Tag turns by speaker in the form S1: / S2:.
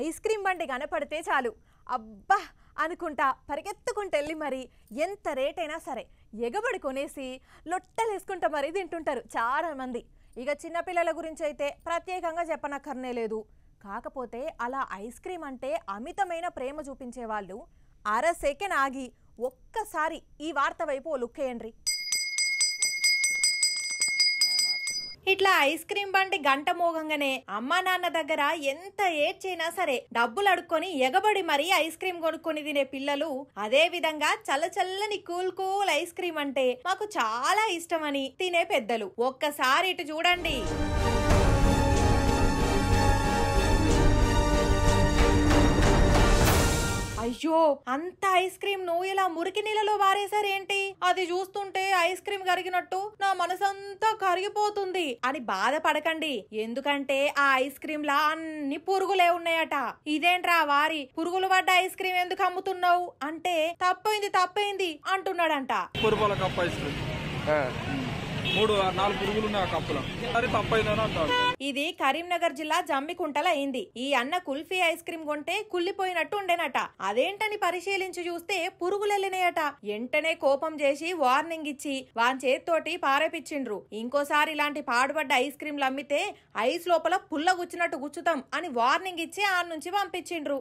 S1: ice cream బండి కనపడితే చాలు అబ్బా అనుకుంటా పరిగెత్తుకుంటూ వెళ్ళి మరి ఎంత రేటైనా సరే ఎగబడి కొనేసి లొట్టలేసుకుంటా మరీ తింటుంటారు చాలామంది ఇక చిన్నపిల్లల గురించి అయితే ప్రత్యేకంగా చెప్పనక్కర్నే లేదు కాకపోతే అలా ఐస్ క్రీమ్ అంటే అమితమైన ప్రేమ చూపించే వాళ్ళు అర సెకండ్ ఆగి ఒక్కసారి ఈ వార్త వైపు లుక్కేయండి ఇట్లా ఐస్ క్రీమ్ బండి గంట మోగంగానే అమ్మా నాన్న దగ్గర ఎంత ఏడ్చైనా సరే డబ్బులు అడుక్కొని ఎగబడి మరీ ఐస్ క్రీమ్ కొనుక్కొని తినే పిల్లలు అదే విధంగా చల్లచల్లని కూల్ కూల్ ఐస్ క్రీమ్ అంటే మాకు చాలా ఇష్టమని తినే పెద్దలు ఒక్కసారి ఇటు చూడండి అయ్యో అంత ఐస్ క్రీమ్ ను ఇలా మురికి నీళ్ళలో వారేశారేంటి అది చూస్తుంటే ఐస్ క్రీమ్ కరిగినట్టు నా మనసంతా కరిగిపోతుంది అని బాధపడకండి ఎందుకంటే ఆ ఐస్ క్రీమ్ లా అన్ని పురుగులే ఉన్నాయట ఇదేంట్రా వారి పురుగులు పడ్డ ఐస్ క్రీమ్ ఎందుకు అమ్ముతున్నావు అంటే తప్పైంది తప్పైంది అంటున్నాడంట
S2: పురుగుల మూడు నాలుగు పురుగులు ఉన్నాయి ఆ కప్పులో
S1: ఇది కరీంనగర్ జిల్లా జమ్మికుంటల అయింది ఈ అన్న కుల్ఫీ ఐస్ క్రీమ్ కొంటే కుళ్ళిపోయినట్టు ఉండేనట అదేంటని పరిశీలించి చూస్తే పురుగులెళ్ళినాయట వెంటనే కోపం చేసి వార్నింగ్ ఇచ్చి వాని చేత్తోటి పారేపిచ్చిండ్రు ఇంకోసారి ఇలాంటి పాడుపడ్డ ఐస్ క్రీమ్లు అమ్మితే ఐస్ లోపల పుల్ల గుచ్చినట్టు గుచ్చుతాం అని వార్నింగ్ ఇచ్చి ఆ నుంచి పంపించిండ్రు